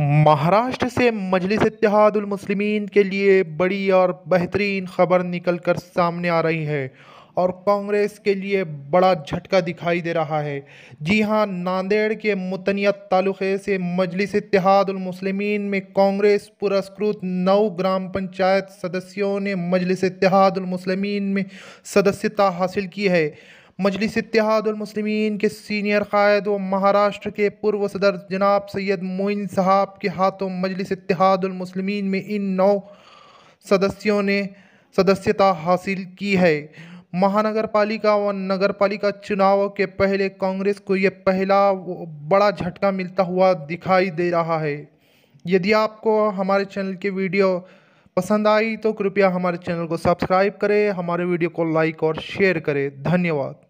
महाराष्ट्र से मजलिस मुस्लिमीन के लिए बड़ी और बेहतरीन खबर निकल कर सामने आ रही है और कांग्रेस के लिए बड़ा झटका दिखाई दे रहा है जी हां नांदेड़ के मुतनियत तालुक़े से मजलिस मुस्लिमीन में कांग्रेस पुरस्कृत नौ ग्राम पंचायत सदस्यों ने मजलिस मुस्लिमीन में सदस्यता हासिल की है मजलिस इतिहादमसलिमिन के सीनियर कायद व महाराष्ट्र के पूर्व सदर जनाब सैद मोइन साहब के हाथों मजलिस इतिहादमसलिमिन में इन नौ सदस्यों ने सदस्यता हासिल की है महानगर पालिका व नगर पालिका चुनाव के पहले कांग्रेस को यह पहला बड़ा झटका मिलता हुआ दिखाई दे रहा है यदि आपको हमारे चैनल की वीडियो पसंद आई तो कृपया हमारे चैनल को सब्सक्राइब करें हमारे वीडियो को लाइक और शेयर करें धन्यवाद